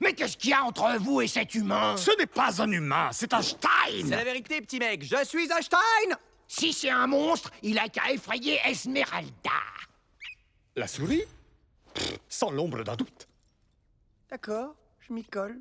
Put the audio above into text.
Mais qu'est-ce qu'il y a entre vous et cet humain Ce n'est pas un humain, c'est un Stein C'est la vérité, petit mec, je suis un Stein Si c'est un monstre, il a qu'à effrayer Esmeralda La souris Sans l'ombre d'un doute. D'accord, je m'y colle.